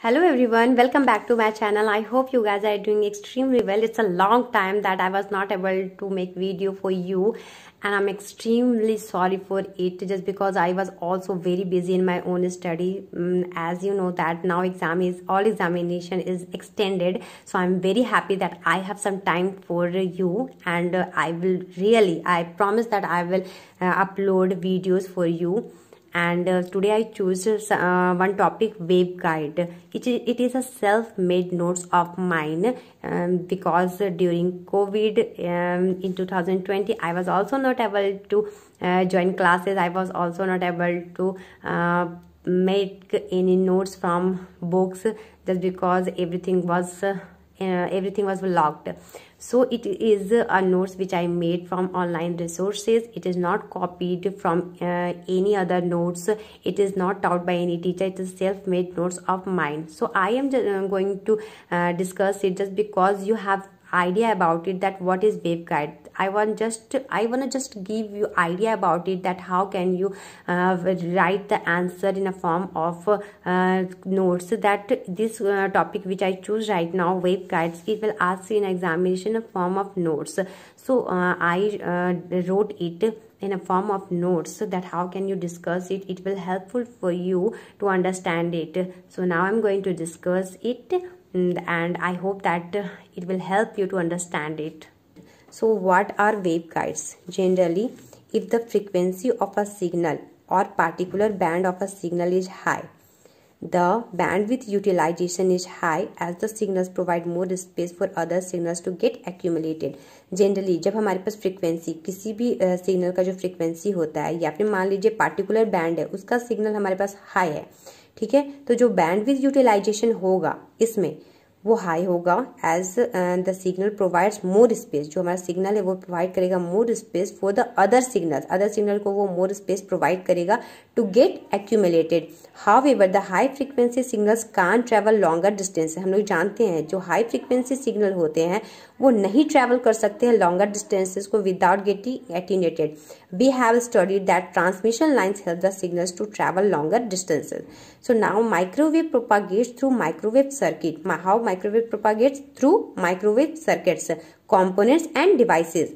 hello everyone welcome back to my channel i hope you guys are doing extremely well it's a long time that i was not able to make video for you and i'm extremely sorry for it just because i was also very busy in my own study mm, as you know that now exam is all examination is extended so i'm very happy that i have some time for you and i will really i promise that i will uh, upload videos for you and uh, today I choose uh, uh one topic waveguide. It, it is a self-made notes of mine um, because during COVID um, in 2020 I was also not able to uh, join classes. I was also not able to uh, make any notes from books just because everything was uh, uh, everything was blocked, so it is a notes which i made from online resources it is not copied from uh, any other notes it is not taught by any teacher it is self-made notes of mine so i am just, uh, going to uh, discuss it just because you have idea about it that what is waveguide i want just i want to just give you idea about it that how can you uh, write the answer in a form of uh, notes that this uh, topic which i choose right now wave guides it will ask you in examination a form of notes so uh, i uh, wrote it in a form of notes so that how can you discuss it it will helpful for you to understand it so now i'm going to discuss it and i hope that it will help you to understand it So what are waveguides? Generally, if the frequency of a signal or particular band of a signal is high, the bandwidth utilization is high as the signals provide more space for other signals to get accumulated. Generally, जब हमारे पास frequency किसी भी signal uh, का जो frequency होता है या फिर मान लीजिए पार्टिकुलर बैंड है उसका सिग्नल हमारे पास हाई है ठीक है तो जो बैंडविथ यूटिलाइजेशन होगा इसमें वो हाई होगा as the signal provides more space जो हमारा सिग्नल है वो प्रोवाइड करेगा more space for the other signal other signal को वो मोर स्पेस प्रोवाइड करेगा to get accumulated however the high frequency signals can travel longer distance हम लोग जानते हैं जो हाई फ्रिक्वेंसी सिग्नल होते हैं वो नहीं ट्रेवल कर सकते हैं लॉन्गर डिस्टेंसेज को without getting attenuated we have studied that transmission lines help the signals to travel longer distances so now microwave propagate through microwave circuit how microwave propagates through microwave circuits, components and devices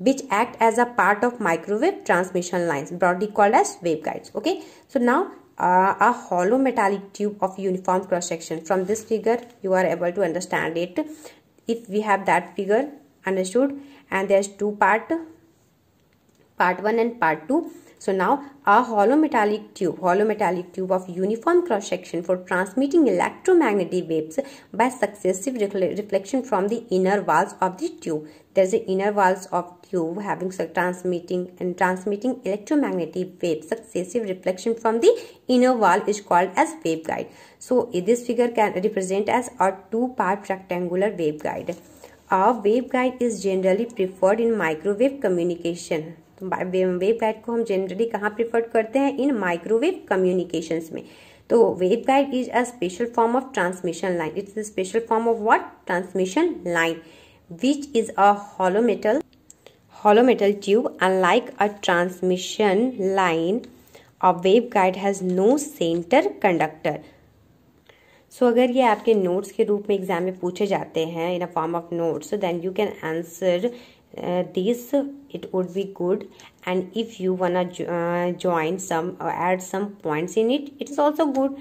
which act as a part of microwave transmission lines broadly called as waveguides. Okay, so now uh, a hollow metallic tube of uniform cross section from this figure you are able to understand it if we have that figure understood and there's two part part 1 and part 2. So now a hollow metallic tube, hollow metallic tube of uniform cross section for transmitting electromagnetic waves by successive reflection from the inner walls of the tube. There's the inner walls of tube having transmitting and transmitting electromagnetic waves. Successive reflection from the inner wall is called as waveguide. So this figure can represent as a two-part rectangular waveguide. A waveguide is generally preferred in microwave communication तो wave guide को हम generally कहाँ prefer करते हैं इन microwave communication में तो wave guide is a special form of transmission line it's special form of what transmission line which is a hollow metal hollow metal tube metal tube unlike a transmission line a waveguide has no center so so, अगर ये आपके notes के रूप में exam में पूछे जाते हैं in a form of notes then you can answer Uh, this it would be good and if you wanna jo uh, join some or add some points in it it is also good